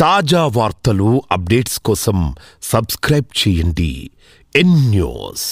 తాజా వార్తలు అప్డేట్స్ కోసం సబ్స్క్రైబ్ చేయండి ఎన్ న్యూస్